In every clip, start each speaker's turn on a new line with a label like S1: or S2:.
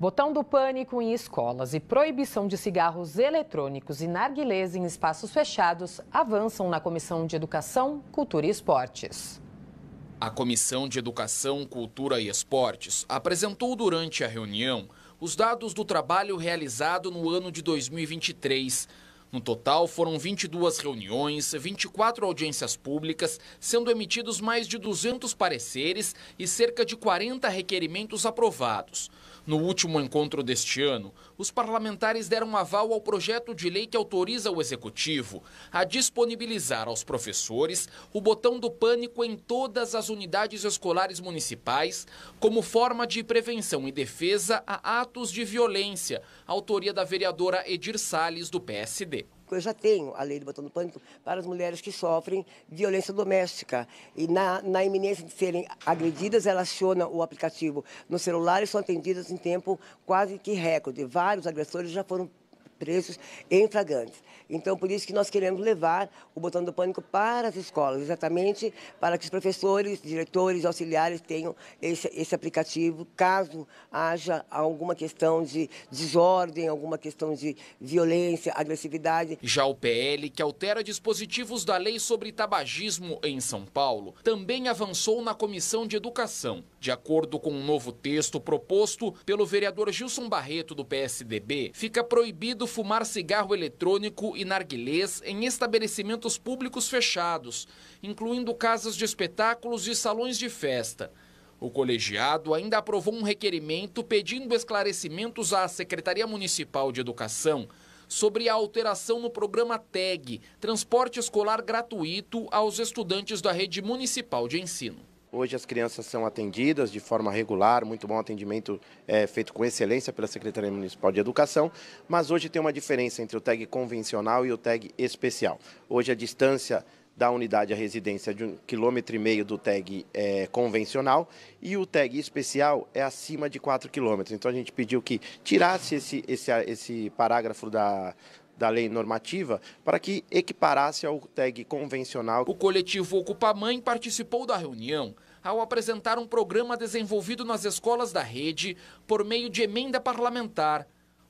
S1: Botão do pânico em escolas e proibição de cigarros eletrônicos e narguilés em espaços fechados avançam na Comissão de Educação, Cultura e Esportes. A Comissão de Educação, Cultura e Esportes apresentou durante a reunião os dados do trabalho realizado no ano de 2023 no total, foram 22 reuniões, 24 audiências públicas, sendo emitidos mais de 200 pareceres e cerca de 40 requerimentos aprovados. No último encontro deste ano, os parlamentares deram aval ao projeto de lei que autoriza o Executivo a disponibilizar aos professores o botão do pânico em todas as unidades escolares municipais, como forma de prevenção e defesa a atos de violência, autoria da vereadora Edir Salles, do PSD ter?
S2: Eu já tenho a lei do botão do pânico para as mulheres que sofrem violência doméstica. E na, na iminência de serem agredidas, elas acionam o aplicativo no celular e são atendidas em tempo quase que recorde. Vários agressores já foram preços em flagrantes. Então, por isso que nós queremos levar o botão do pânico para as escolas, exatamente para que os professores, diretores, auxiliares tenham esse, esse aplicativo, caso haja alguma questão de desordem, alguma questão de violência, agressividade. Já o
S1: PL, que altera dispositivos da lei sobre tabagismo em São Paulo, também avançou na Comissão de Educação. De acordo com um novo texto proposto pelo vereador Gilson Barreto, do PSDB, fica proibido fumar cigarro eletrônico e narguilés em estabelecimentos públicos fechados, incluindo casas de espetáculos e salões de festa. O colegiado ainda aprovou um requerimento pedindo esclarecimentos à Secretaria Municipal de Educação sobre a alteração no programa TEG, Transporte Escolar Gratuito aos estudantes da rede municipal de ensino.
S3: Hoje as crianças são atendidas de forma regular, muito bom atendimento é, feito com excelência pela Secretaria Municipal de Educação, mas hoje tem uma diferença entre o tag convencional e o tag especial. Hoje a distância da unidade à residência de um quilômetro e meio do tag é, convencional e o tag especial é acima de 4 quilômetros. Então a gente pediu que tirasse esse, esse, esse parágrafo da, da lei normativa
S1: para que equiparasse ao tag convencional. O coletivo Ocupa Mãe participou da reunião ao apresentar um programa desenvolvido nas escolas da rede por meio de emenda parlamentar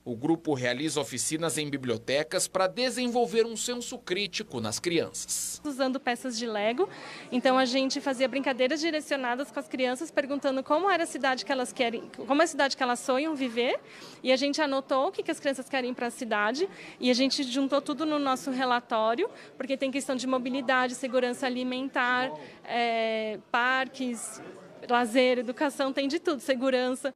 S1: o grupo realiza oficinas em bibliotecas para desenvolver um senso crítico nas crianças.
S4: Usando peças de Lego, então a gente fazia brincadeiras direcionadas com as crianças, perguntando como era a cidade que elas querem, como é a cidade que elas sonham viver, e a gente anotou o que, as crianças querem para a cidade, e a gente juntou tudo no nosso relatório, porque tem questão de mobilidade, segurança alimentar, é, parques, lazer, educação, tem de tudo, segurança.